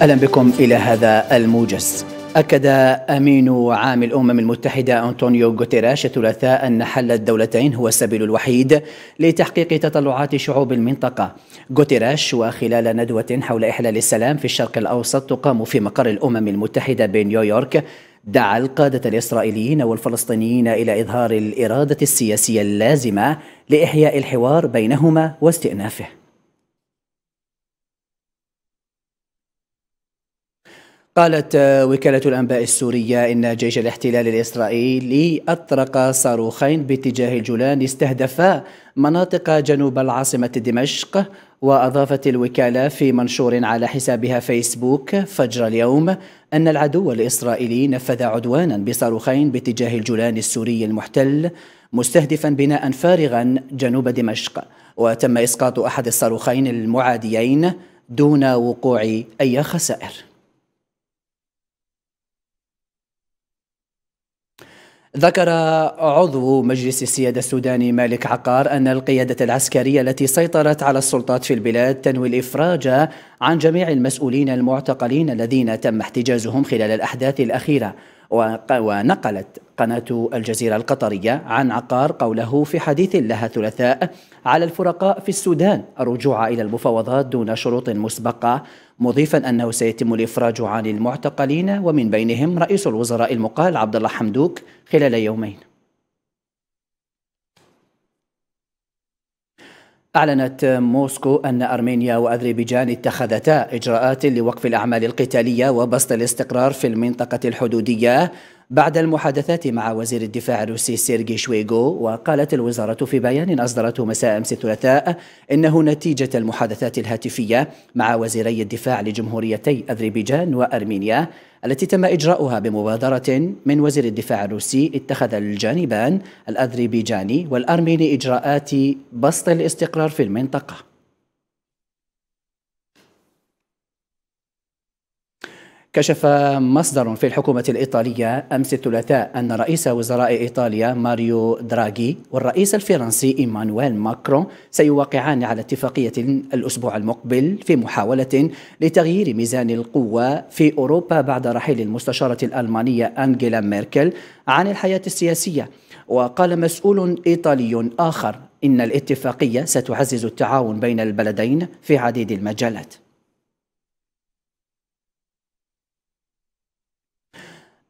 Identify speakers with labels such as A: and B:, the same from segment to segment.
A: اهلا بكم الى هذا الموجز أكد أمين عام الأمم المتحدة أنطونيو غوتيراش الثلاثاء أن حل الدولتين هو السبيل الوحيد لتحقيق تطلعات شعوب المنطقة غوتيراش وخلال ندوة حول إحلال السلام في الشرق الأوسط تقام في مقر الأمم المتحدة بنيويورك دعا القادة الإسرائيليين والفلسطينيين إلى إظهار الإرادة السياسية اللازمة لإحياء الحوار بينهما واستئنافه قالت آه، وكالة الأنباء السورية إن جيش الاحتلال الإسرائيلي أطرق صاروخين باتجاه الجولان استهدفا مناطق جنوب العاصمة دمشق وأضافت الوكالة في منشور على حسابها فيسبوك فجر اليوم أن العدو الإسرائيلي نفذ عدوانا بصاروخين باتجاه الجولان السوري المحتل مستهدفا بناء فارغا جنوب دمشق وتم إسقاط أحد الصاروخين المعاديين دون وقوع أي خسائر ذكر عضو مجلس السيادة السوداني مالك عقار أن القيادة العسكرية التي سيطرت على السلطات في البلاد تنوي الإفراج عن جميع المسؤولين المعتقلين الذين تم احتجازهم خلال الأحداث الأخيرة ونقلت قناة الجزيرة القطرية عن عقار قوله في حديث لها ثلاثاء على الفرقاء في السودان الرجوع إلى المفاوضات دون شروط مسبقة مضيفا أنه سيتم الإفراج عن المعتقلين ومن بينهم رئيس الوزراء المقال عبد الله حمدوك خلال يومين أعلنت موسكو أن أرمينيا وأذربيجان اتخذتا إجراءات لوقف الأعمال القتالية وبسط الاستقرار في المنطقة الحدودية بعد المحادثات مع وزير الدفاع الروسي سيرجي شويغو وقالت الوزارة في بيان أصدرته مساء أمس الثلاثاء إنه نتيجة المحادثات الهاتفية مع وزيري الدفاع لجمهوريتي أذربيجان وأرمينيا التي تم إجراؤها بمبادرة من وزير الدفاع الروسي اتخذ الجانبان الأذربيجاني والأرميني إجراءات بسط الاستقرار في المنطقة كشف مصدر في الحكومة الإيطالية أمس الثلاثاء أن رئيس وزراء إيطاليا ماريو دراغي والرئيس الفرنسي إيمانويل ماكرون سيوقعان على اتفاقية الأسبوع المقبل في محاولة لتغيير ميزان القوة في أوروبا بعد رحيل المستشارة الألمانية أنجيلا ميركل عن الحياة السياسية وقال مسؤول إيطالي آخر إن الاتفاقية ستعزز التعاون بين البلدين في عديد المجالات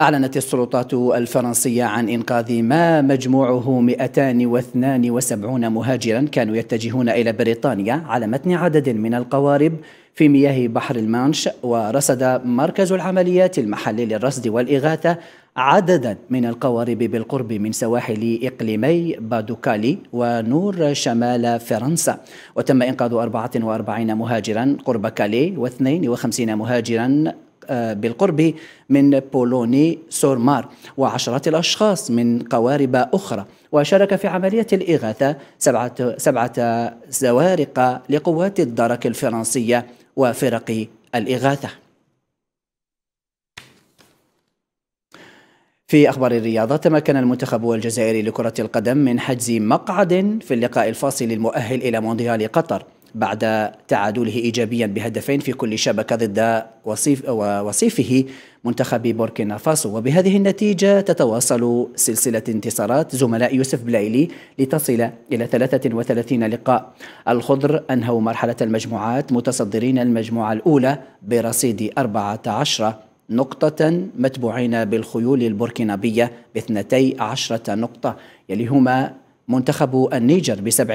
A: أعلنت السلطات الفرنسية عن إنقاذ ما مجموعه 272 مهاجرا كانوا يتجهون إلى بريطانيا على متن عدد من القوارب في مياه بحر المانش ورصد مركز العمليات المحلي للرصد والإغاثة عددا من القوارب بالقرب من سواحل إقليمي بادوكالي ونور شمال فرنسا وتم إنقاذ 44 مهاجرا قرب كالي و52 مهاجرا آه، بالقرب من بولوني سورمار وعشرات الأشخاص من قوارب أخرى وشارك في عملية الإغاثة سبعة, سبعة زوارق لقوات الدرك الفرنسية وفرق الإغاثة في أخبار الرياضة تمكن المنتخب الجزائري لكرة القدم من حجز مقعد في اللقاء الفاصل المؤهل إلى مونديال قطر بعد تعادله إيجابيا بهدفين في كل شبكة ضد وصيف وصيفه منتخب بوركينا فاسو وبهذه النتيجة تتواصل سلسلة انتصارات زملاء يوسف بلايلي لتصل إلى 33 لقاء الخضر أنهوا مرحلة المجموعات متصدرين المجموعة الأولى برصيد 14 نقطة متبوعين بالخيول البوركينابية باثنتي عشرة نقطة يليهما Il n'est jamais,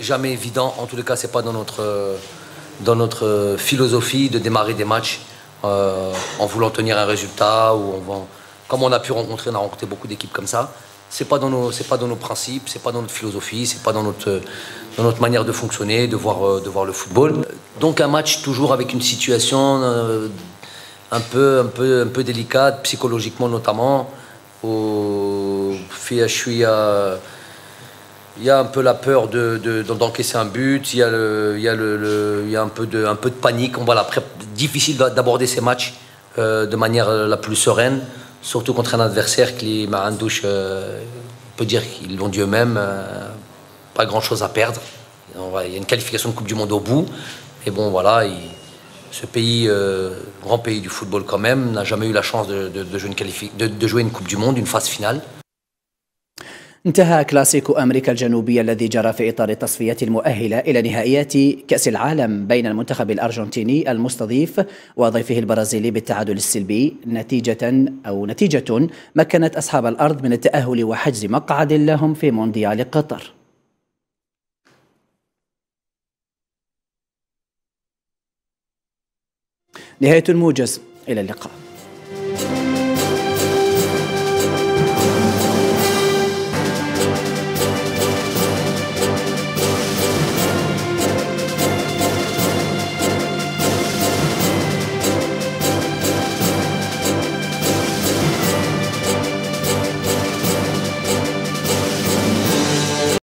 B: jamais évident, en tous les cas, ce n'est pas dans notre, euh, dans notre euh, philosophie de démarrer des matchs euh, en voulant tenir un résultat ou comme on a pu rencontrer, on a rencontré beaucoup d'équipes comme ça. C'est pas dans nos, c'est pas dans nos principes, c'est pas dans notre philosophie, c'est pas dans notre, dans notre manière de fonctionner, de voir, euh, de voir le football. Donc un match toujours avec une situation euh, un peu, un peu, un peu délicate psychologiquement notamment. au il il y a un peu la peur de, d'encaisser un but, il y a, le, il y a, le, un, peu de, un peu de panique. On voit la difficile d'aborder ces matchs euh, de manière euh, la plus sereine, surtout contre un adversaire qui, on euh, peut dire qu'ils l'ont dit eux-mêmes, pas grand-chose à perdre. Il y a une qualification de Coupe du Monde au bout. Et bon, voilà, ce pays, grand pays du football quand même, n'a jamais eu la chance de, de, jouer une Coupe du Monde, une phase finale.
A: انتهى كلاسيكو أمريكا الجنوبية الذي جرى في إطار التصفية المؤهلة إلى نهائيات كأس العالم بين المنتخب الأرجنتيني المستضيف وضيفه البرازيلي بالتعادل السلبي نتيجة أو نتيجة مكنت أصحاب الأرض من التأهل وحجز مقعد لهم في مونديال قطر نهاية الموجز إلى اللقاء